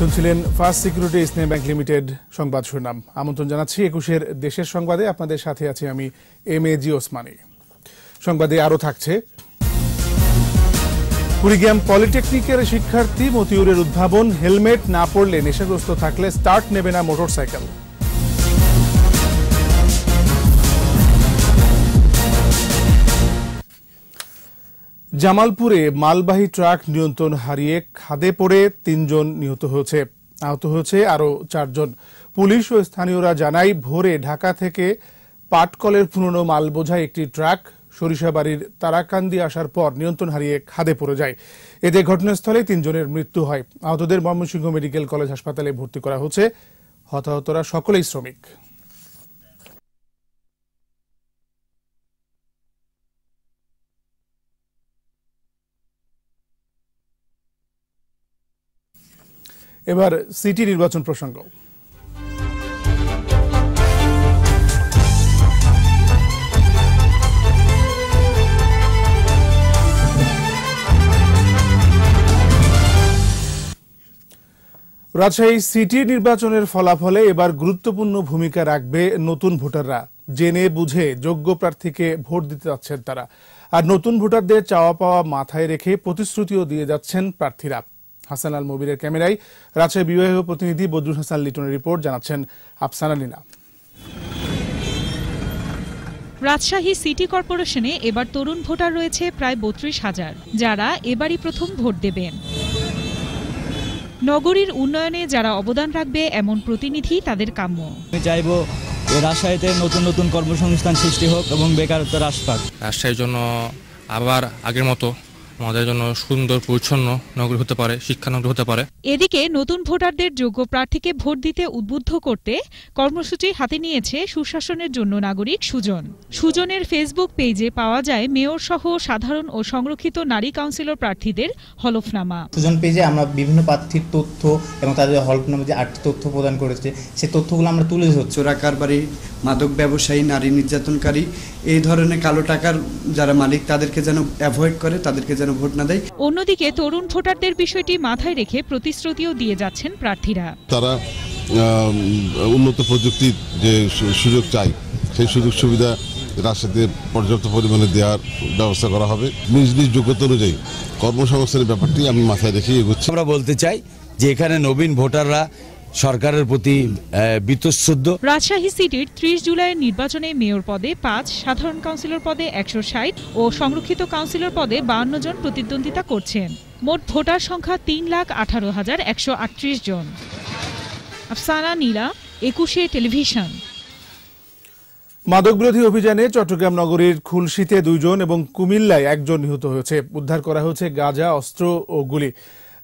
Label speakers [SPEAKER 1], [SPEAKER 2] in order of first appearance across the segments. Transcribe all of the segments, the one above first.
[SPEAKER 1] শুনছিলেন first security স্নেহ bank limited সংবাদ শুনাম আমন্ত্রণ জানাচ্ছি একুশের দেশের সংবাদে আপনাদের সাথে আছি আমি এম এ জি ওসমানি সংবাদে আরও থাকছে কুড়িগ্রাম পলিটেকনিকের শিক্ষার্থী মতিউরের উদ্ভাবন হেলমেট না পড়লে নেশাগ্রস্ত থাকলে স্টার্ট নেবে না মোটরসাইকেল জামালপুরে মালবাহী ট্রাক নিয়ন্ত্রণ হারিয়ে খাদে পড়ে তিনজন নিহত হয়েছে আহত হয়েছে আরও চারজন পুলিশ ও স্থানীয়রা জানায় ভোরে ঢাকা থেকে পাটকলের পুরনো মাল বোঝায় একটি ট্রাক সরিষাবাড়ির তারাকান্দি আসার পর নিয়ন্ত্রণ হারিয়ে খাদে পড়ে যায় এতে ঘটনাস্থলে তিনজনের মৃত্যু হয় আহতদের ময়মনসিংহ মেডিকেল কলেজ হাসপাতালে ভর্তি করা হচ্ছে হতাহতরা সকলেই শ্রমিক এবার সিটি নির্বাচন প্রসঙ্গ রাজশাহী সিটি নির্বাচনের ফলাফলে এবার গুরুত্বপূর্ণ ভূমিকা রাখবে নতুন ভোটাররা জেনে বুঝে যোগ্য প্রার্থীকে ভোট দিতে যাচ্ছেন তারা আর নতুন ভোটারদের চাওয়া পাওয়া মাথায় রেখে প্রতিশ্রুতিও দিয়ে যাচ্ছেন প্রার্থীরা হাসান আল মবিরের ক্যামেরায় রাজশাহী বিবাহ প্রতিনিধি বদরুল হাসান লিটনের রিপোর্ট জানাচ্ছেন আফসান আলীনা
[SPEAKER 2] রাজশাহী সিটি কর্পোরেশনে এবার তরুণ ভোটার রয়েছে প্রায় বত্রিশ হাজার যারা এবারই প্রথম ভোট দেবেন নগরীর উন্নয়নে যারা অবদান রাখবে এমন প্রতিনিধি তাদের কাম্য
[SPEAKER 3] চাইব রাজশাহীতে নতুন নতুন কর্মসংস্থান সৃষ্টি হোক এবং বেকারত্ব হ্রাস পাক
[SPEAKER 4] রাজশাহীর জন্য আবার আগের মতো আমাদের জন্য সুন্দর পরিচ্ছন্ন নগরী হতে পারে শিক্ষানগরী হতে পারে
[SPEAKER 2] এদিকে নতুন ভোটারদের যোগ্য প্রার্থীকে ভোট দিতে উদ্বুদ্ধ করতে কর্মসূচি হাতে নিয়েছে সুশাসনের জন্য নাগরিক সুজন সুজনের ফেসবুক পেজে পাওয়া যায় মেয়র সহ সাধারণ ও সংরক্ষিত নারী কাউন্সিলর প্রার্থীদের হলফনামা
[SPEAKER 3] সুজন পেজে আমরা বিভিন্ন প্রার্থীর তথ্য এবং তাদের হলফনামা যে আটটি তথ্য প্রদান করেছে সে তথ্যগুলো আমরা তুলে ধরছি চোরাকারবারি মাদক ব্যবসায়ী
[SPEAKER 5] নারী নির্যাতনকারী এই ধরনের কালো টাকার যারা মালিক তাদেরকে যেন অ্যাভয়েড করে তাদেরকে যেন ভোট না দেয়
[SPEAKER 2] অন্যদিকে তরুণ ভোটারদের বিষয়টি মাথায় রেখে প্রতিশ্রুতিও দিয়ে যাচ্ছেন প্রার্থীরা
[SPEAKER 1] তারা উন্নত প্রযুক্তির যে সুযোগ চাই সেই সুযোগ সুবিধা রাজশাহীতে পর্যাপ্ত পরিমাণে দেওয়ার ব্যবস্থা করা হবে নিজ নিজ যোগ্যতা অনুযায়ী কর্মসংস্থানের ব্যাপারটি আমি মাথায় রেখে এগোচ্ছি আমরা বলতে চাই যে এখানে নবীন
[SPEAKER 4] ভোটাররা সরকারের প্রতি বীতশ্রদ্ধ
[SPEAKER 2] রাজশাহী সিটির ত্রিশ জুলাইয়ের নির্বাচনে মেয়র পদে পাঁচ সাধারণ কাউন্সিলর পদে একশো ষাট ও সংরক্ষিত কাউন্সিলর পদে বাউন্ন জন প্রতিদ্বন্দ্বিতা করছেন মোট ভোটার সংখ্যা তিন লাখ আঠারো হাজার একশো আটত্রিশ জন আফসানা নীলা একুশে টেলিভিশন
[SPEAKER 1] মাদকবিরোধী অভিযানে চট্টগ্রাম নগরীর খুলশীতে দুইজন এবং কুমিল্লায় একজন নিহত হয়েছে উদ্ধার করা হয়েছে গাজা অস্ত্র ও গুলি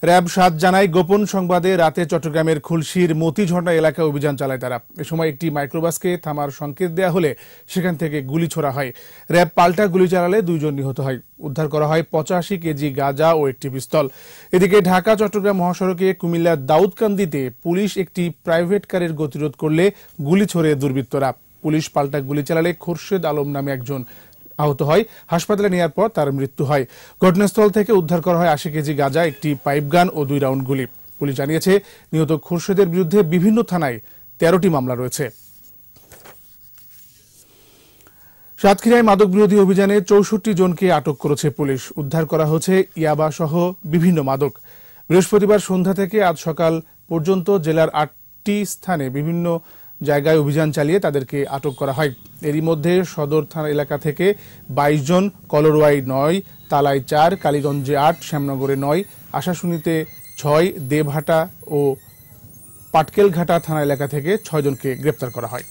[SPEAKER 1] র্যাব সাত জানায় গোপন সংবাদে রাতে চট্টগ্রামের খুলশির মতিঝর্ণা এলাকায় অভিযান চালায় তারা এ সময় একটি মাইক্রোবাসকে থামার সংকেত দেয়া হলে সেখান থেকে গুলি ছোড়া হয় র্যাব পাল্টা গুলি চালালে দুইজন নিহত হয় উদ্ধার করা হয় পঁচাশি কেজি গাঁজা ও একটি পিস্তল এদিকে ঢাকা চট্টগ্রাম মহাসড়কে কুমিল্লার দাউদকান্দিতে পুলিশ একটি প্রাইভেট কারের গতিরোধ করলে গুলি ছোড়ে দুর্বৃত্তরা পুলিশ পাল্টা গুলি চালালে খোরশেদ আলম নামে একজন আহত হয় হাসপাতালে নেওয়ার পর তার মৃত্যু হয় ঘটনাস্থল থেকে উদ্ধার করা হয় আশি কেজি গাঁজা একটি পাইপগান ও দুই রাউন্ড গুলি পুলিশ জানিয়েছে নিহত খোরশেদের বিরুদ্ধে বিভিন্ন থানায় তেরোটি মামলা রয়েছে সাতক্ষীরায় মাদক বিরোধী অভিযানে চৌষট্টি জনকে আটক করেছে পুলিশ উদ্ধার করা হয়েছে ইয়াবা সহ বিভিন্ন মাদক বৃহস্পতিবার সন্ধ্যা থেকে আজ সকাল পর্যন্ত জেলার আটটি স্থানে বিভিন্ন জায়গায় অভিযান চালিয়ে তাদেরকে আটক করা হয় এরই মধ্যে সদর থানা এলাকা থেকে ২২ জন কলরওয়াই নয় তালাই চার কালীগঞ্জে আট শ্যামনগরে নয় আশাশুনিতে ছয় দেবহাটা ও পাটকেলঘাটা থানা এলাকা থেকে ছয়জনকে গ্রেপ্তার করা হয়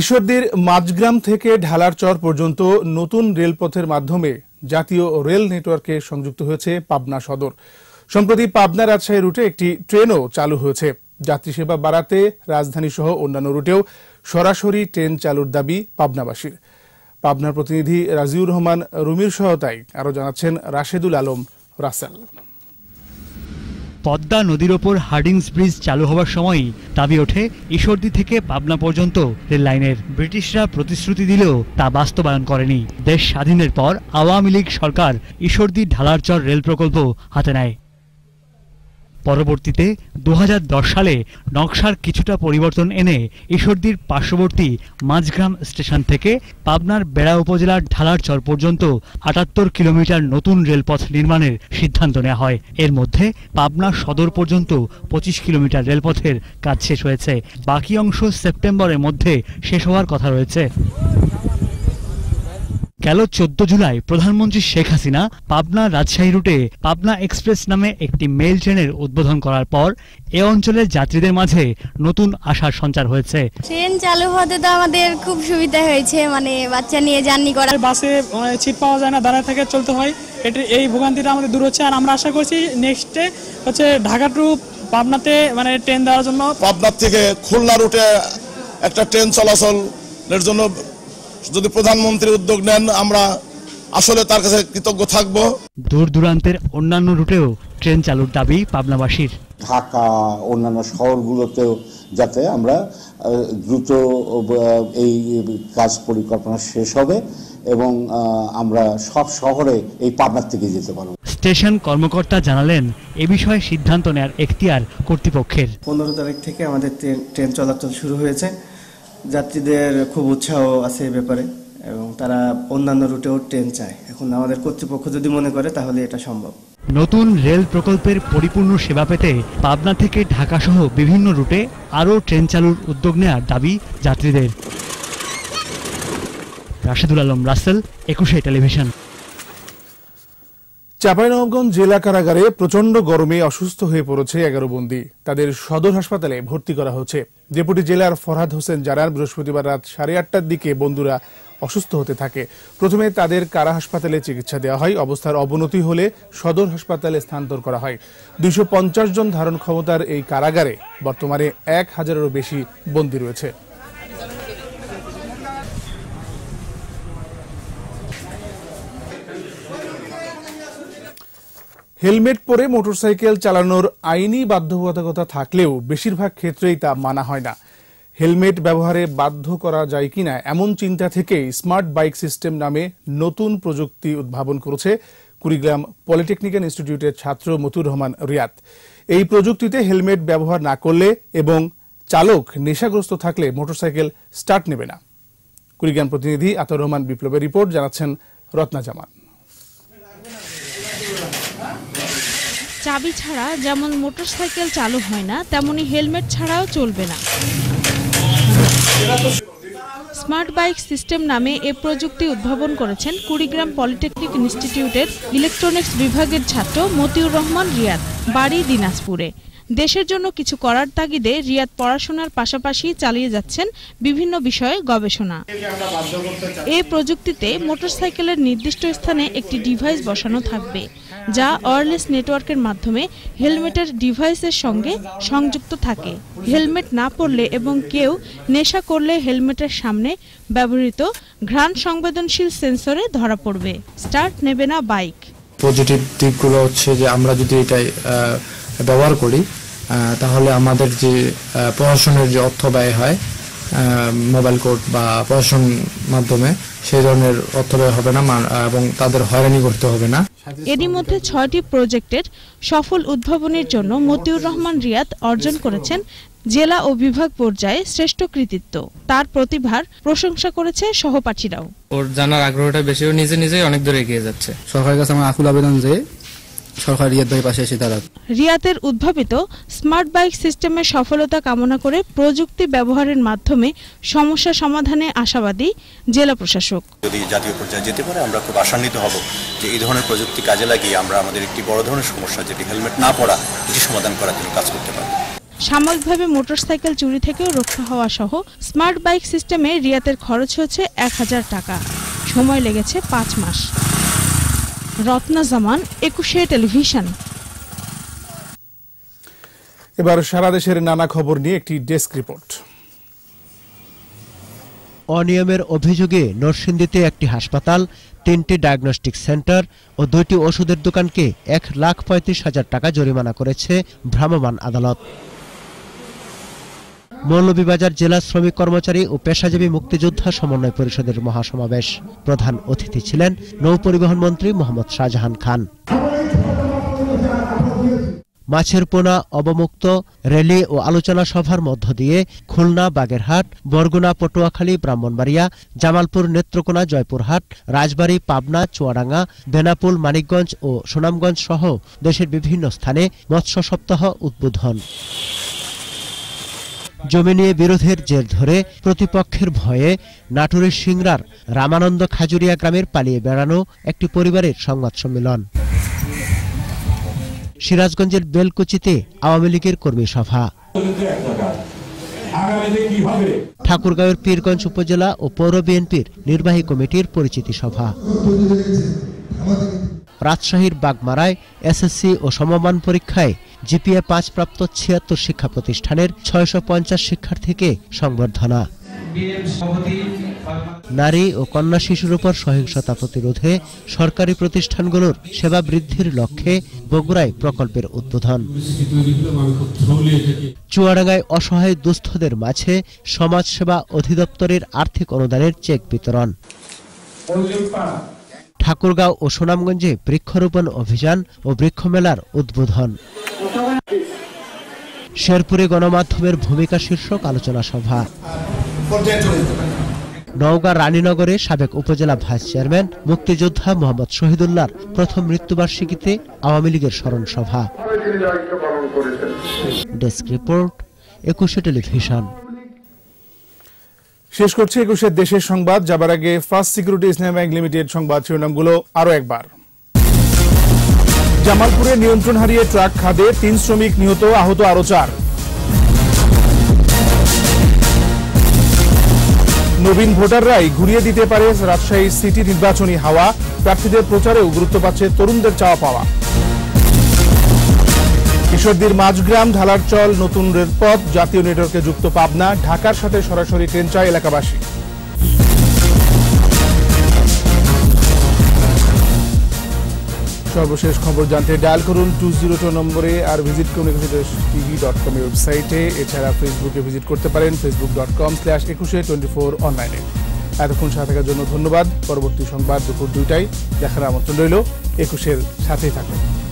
[SPEAKER 1] ঈশ্বরদীর মাঝগ্রাম থেকে ঢালারচর পর্যন্ত নতুন রেলপথের মাধ্যমে জাতীয় রেল নেটওয়ার্কে সংযুক্ত হয়েছে পাবনা সদর সম্প্রতি পাবনা রাজশাহী রুটে একটি ট্রেনও চালু হয়েছে যাত্রী সেবা বাড়াতে রাজধানী সহ অন্যান্য রুটেও সরাসরি ট্রেন চালুর দাবি পাবনাবাসীর পাবনার প্রতিনিধি রাজিউর রহমান রুমির সহায়তায় আরও জানাচ্ছেন রাশেদুল আলম রাসেল
[SPEAKER 5] পদ্মা নদীর ওপর হার্ডিংস ব্রিজ চালু হওয়ার সময়ই দাবি ওঠে ঈশ্বরদী থেকে পাবনা পর্যন্ত রেল লাইনের ব্রিটিশরা প্রতিশ্রুতি দিলেও তা বাস্তবায়ন করেনি দেশ স্বাধীনের পর আওয়ামী লীগ সরকার ঈশ্বরদী ঢালারচর রেল প্রকল্প হাতে নেয় পরবর্তীতে দু সালে নকশার কিছুটা পরিবর্তন এনে ঈশ্বরদীর পার্শ্ববর্তী মাঝগ্রাম স্টেশন থেকে পাবনার বেড়া উপজেলার ঢালার চর পর্যন্ত আটাত্তর কিলোমিটার নতুন রেলপথ নির্মাণের সিদ্ধান্ত নেওয়া হয় এর মধ্যে পাবনা সদর পর্যন্ত পঁচিশ কিলোমিটার রেলপথের কাজ শেষ হয়েছে বাকি অংশ সেপ্টেম্বরের মধ্যে শেষ হওয়ার কথা রয়েছে গেল চোদ্দ জুলাই প্রধানমন্ত্রী শেখ হাসিনা পাবনা রাজশাহী রুটে পাবনা এক্সপ্রেস নামে একটি মেল ট্রেনের উদ্বোধন করার পর এ অঞ্চলের যাত্রীদের মাঝে নতুন আশার সঞ্চার হয়েছে
[SPEAKER 4] ট্রেন চালু হতে তো আমাদের খুব সুবিধা হয়েছে মানে বাচ্চা নিয়ে
[SPEAKER 5] জার্নি করার বাসে মানে সিট পাওয়া যায় না দাঁড়ায় থাকে চলতে হয় এটি এই ভোগান্তিটা আমাদের দূর হচ্ছে আর আমরা আশা
[SPEAKER 1] করছি নেক্সটে হচ্ছে ঢাকা টু পাবনাতে মানে ট্রেন দেওয়ার জন্য পাবনা থেকে খুলনা রুটে একটা ট্রেন এর জন্য যদি প্রধানমন্ত্রী উদ্যোগ নেন আমরা আসলে তার কাছে কৃতজ্ঞ থাকব
[SPEAKER 5] দূর দূরান্তের অন্যান্য রুটেও ট্রেন চালুর দাবি পাবনাবাসীর
[SPEAKER 1] ঢাকা অন্যান্য শহরগুলোতেও যাতে আমরা দ্রুত এই কাজ পরিকল্পনা শেষ হবে
[SPEAKER 3] এবং আমরা সব শহরে এই পাবনার থেকে যেতে পারব
[SPEAKER 5] স্টেশন কর্মকর্তা জানালেন এ বিষয়ে সিদ্ধান্ত নেওয়ার এখতিয়ার কর্তৃপক্ষের
[SPEAKER 3] পনেরো তারিখ থেকে আমাদের ট্রেন চলাচল শুরু হয়েছে যাত্রীদের খুব উৎসাহ আছে এ ব্যাপারে এবং তারা অন্যান্য রুটেও ট্রেন চায় এখন আমাদের কর্তৃপক্ষ যদি মনে করে তাহলে এটা সম্ভব
[SPEAKER 5] নতুন রেল প্রকল্পের পরিপূর্ণ সেবা পেতে পাবনা থেকে ঢাকা সহ বিভিন্ন রুটে আরও ট্রেন চালুর উদ্যোগ নেওয়ার দাবি যাত্রীদের রাশেদুল আলম রাসেল একুশে টেলিভিশন
[SPEAKER 1] চাঁপাইনবাবগঞ্জ জেলা কারাগারে প্রচণ্ড গরমে অসুস্থ হয়ে পড়েছে এগারো বন্দী তাদের সদর হাসপাতালে ভর্তি করা হচ্ছে ডেপুটি জেলার ফরহাদ হোসেন জানান বৃহস্পতিবার রাত সাড়ে আটটার দিকে বন্ধুরা অসুস্থ হতে থাকে প্রথমে তাদের কারা হাসপাতালে চিকিৎসা দেওয়া হয় অবস্থার অবনতি হলে সদর হাসপাতালে স্থানান্তর করা হয় দুইশো জন ধারণ ক্ষমতার এই কারাগারে বর্তমানে এক হাজারেরও বেশি বন্দী রয়েছে হেলমেট পরে মোটরসাইকেল চালানোর আইনি বাধ্যবাধকতা থাকলেও বেশিরভাগ ক্ষেত্রেই তা মানা হয় না হেলমেট ব্যবহারে বাধ্য করা যায় কিনা এমন চিন্তা থেকেই স্মার্ট বাইক সিস্টেম নামে নতুন প্রযুক্তি উদ্ভাবন করেছে কুড়িগ্রাম পলিটেকনিক্যাল ইনস্টিটিউটের ছাত্র মতুর রহমান রিয়াত এই প্রযুক্তিতে হেলমেট ব্যবহার না করলে এবং চালক নেশাগ্রস্ত থাকলে মোটরসাইকেল স্টার্ট নেবে না কুড়িগ্রাম প্রতিনিধি আতর রহমান বিপ্লবের রিপোর্ট জানাচ্ছেন রত্না জামান
[SPEAKER 4] চাবি ছাড়া যেমন মোটরসাইকেল চালু হয় না তেমনি হেলমেট ছাড়াও চলবে না স্মার্ট বাইক সিস্টেম নামে এ প্রযুক্তি উদ্ভাবন করেছেন কুড়িগ্রাম পলিটেকনিক ইনস্টিটিউটের ইলেকট্রনিক্স বিভাগের ছাত্র মতিউর রহমান রিয়াদ বাড়ি দিনাজপুরে দেশের জন্য কিছু করার তাগিদে রিয়াদ পড়াশোনার পাশাপাশি চালিয়ে যাচ্ছেন বিভিন্ন বিষয়ে গবেষণা এই প্রযুক্তিতে মোটরসাইকেলের নির্দিষ্ট স্থানে একটি ডিভাইস বসানো থাকবে যা ওয়ারলেস নেটওয়ার্কের মাধ্যমে হেলমেটের ডিভাইসের সঙ্গে সংযুক্ত থাকে হেলমেট না পরলে এবং কেউ নেশা করলে হেলমেটের সামনে ব্যবহৃত ঘ্রাণ সংবেদনশীল সেন্সরে ধরা পড়বে স্টার্ট নেবে না বাইক
[SPEAKER 3] পজিটিভ দিকগুলো হচ্ছে যে আমরা যদি এটাই ব্যবহার করি তাহলে আমাদের যে প্রশাসনের যে অর্থ ব্যয় হয় মোবাইল কোর্ট বা প্রশাসন মাধ্যমে সেই ধরনের অর্থ ব্যয় হবে না এবং তাদের হয়রানি করতে হবে না
[SPEAKER 4] এরই মধ্যে ছয়টি প্রজেক্টের সফল উদ্ভাবনের জন্য মতিউর রহমান রিয়াদ অর্জন করেছেন জেলা ও বিভাগ পর্যায়ে শ্রেষ্ঠ কৃতিত্ব তার প্রতিভার প্রশংসা করেছে সহপাঠীরাও
[SPEAKER 3] ওর জানার আগ্রহটা বেশি ও নিজে
[SPEAKER 1] নিজেই অনেক দূরে এগিয়ে
[SPEAKER 3] যাচ্ছে সরকারের কাছে আমার আকুল আবেদন যে সরকার রিয়াদ ভাই পাশে এসে দাঁড়াক
[SPEAKER 4] রিয়াতের উদ্ভাবিত স্মার্ট বাইক সিস্টেমের সফলতা কামনা করে প্রযুক্তি ব্যবহারের মাধ্যমে সমস্যা সমাধানে আশাবাদী জেলা প্রশাসক
[SPEAKER 3] যদি জাতীয় পর্যায়ে যেতে পারে আমরা খুব আশান্বিত হব যে এই ধরনের প্রযুক্তি কাজে লাগিয়ে আমরা আমাদের একটি বড় ধরনের সমস্যা যেটি হেলমেট না পরা এটি সমাধান করার জন্য কাজ করতে পারি
[SPEAKER 4] সাময়িকভাবে মোটরসাইকেল চুরি থেকেও রক্ষা হওয়া সহ স্মার্ট বাইক সিস্টেমে রিয়াতের খরচ হয়েছে এক হাজার টাকা সময় লেগেছে পাঁচ মাস রত্না জামান একুশে টেলিভিশন
[SPEAKER 1] এবার সারা দেশের নানা খবর নিয়ে একটি ডেস্ক রিপোর্ট
[SPEAKER 3] অনিয়মের অভিযোগে নরসিংদীতে একটি হাসপাতাল তিনটি ডায়াগনস্টিক সেন্টার ও দুইটি ওষুধের দোকানকে এক লাখ পঁয়ত্রিশ হাজার টাকা জরিমানা করেছে ভ্রাম্যমাণ আদালত মৌলভীবাজার জেলা শ্রমিক কর্মচারী ও পেশাজীবী মুক্তিযোদ্ধা সমন্বয় পরিষদের মহাসমাবেশ প্রধান অতিথি ছিলেন নৌপরিবহন মন্ত্রী মোহাম্মদ শাহজাহান খান মাছের পোনা অবমুক্ত র্যালি ও আলোচনা সভার মধ্য দিয়ে খুলনা বাগেরহাট বরগুনা পটুয়াখালী ব্রাহ্মণবাড়িয়া জামালপুর নেত্রকোনা জয়পুরহাট রাজবাড়ী পাবনা চুয়াডাঙ্গা বেনাপুল মানিকগঞ্জ ও সুনামগঞ্জ সহ দেশের বিভিন্ন স্থানে মৎস্য সপ্তাহ উদ্বোধন জমি নিয়ে বিরোধের জের ধরে প্রতিপক্ষের ভয়ে নাটোরের সিংড়ার রামানন্দ খাজুরিয়া গ্রামের পালিয়ে বেড়ানো একটি পরিবারের সংবাদ সম্মেলন সিরাজগঞ্জের বেলকুচিতে আওয়ামী লীগের কর্মী সভা ঠাকুরগাঁওয়ের পীরগঞ্জ উপজেলা ও পৌর বিএনপির নির্বাহী কমিটির পরিচিতি সভা রাজশাহীর বাগমারায় এসএসসি ও সমমান পরীক্ষায় জিপিএ পাঁচ প্রাপ্ত ছিয়াত্তর শিক্ষা প্রতিষ্ঠানের ছয়শো পঞ্চাশ শিক্ষার্থীকে সংবর্ধনা নারী ও কন্যা শিশুর উপর সহিংসতা প্রতিরোধে সরকারি প্রতিষ্ঠানগুলোর সেবা বৃদ্ধির লক্ষ্যে বগুড়ায় প্রকল্পের উদ্বোধন চুয়াডাঙ্গায় অসহায় দুস্থদের মাঝে সমাজসেবা অধিদপ্তরের আর্থিক অনুদানের চেক বিতরণ ঠাকুরগাঁও ও সুনামগঞ্জে বৃক্ষরোপণ অভিযান ও বৃক্ষমেলার উদ্বোধন শেরপুরে গণমাধ্যমের ভূমিকা শীর্ষক আলোচনা সভা নওগাঁ রানীনগরে সাবেক উপজেলা ভাইস চেয়ারম্যান মুক্তিযোদ্ধা মোহাম্মদ শহীদুল্লাহর প্রথম মৃত্যুবার্ষিকীতে আওয়ামী লীগের স্মরণ
[SPEAKER 1] সভা ডেস্ক রিপোর্ট একুশে টেলিভিশন শেষ করছে একুশের দেশের সংবাদ যাবার আগে first security Islam bank limited সংবাদ শিরোনামগুলো আরও একবার জামালপুরে নিয়ন্ত্রণ হারিয়ে ট্রাক খাদে তিন শ্রমিক নিহত আহত আরও চার নবীন ভোটাররাই ঘুরিয়ে দিতে পারে রাজশাহী সিটি নির্বাচনী হাওয়া প্রার্থীদের প্রচারেও গুরুত্ব পাচ্ছে তরুণদের চাওয়া পাওয়া কিশোরদীর মাঝগ্রাম ঢালারচল নতুন রেলপথ জাতীয় নেটওয়ার্কে যুক্ত পাবনা ঢাকার সাথে সরাসরি ট্রেন চায় এলাকাবাসী সর্বশেষ খবর জানতে ডায়াল করুন টু জিরো টু নম্বরে আর ভিজিট করুন একুশে টিভি ডট কম ওয়েবসাইটে এছাড়া ফেসবুকে ভিজিট করতে পারেন ফেসবুক ডট কম স্ল্যাশ একুশে টোয়েন্টি ফোর অনলাইনে এতক্ষণ সাথে থাকার জন্য ধন্যবাদ পরবর্তী সংবাদ দুপুর দুইটায় দেখার আমন্ত্রণ রইল একুশের সাথেই থাকুন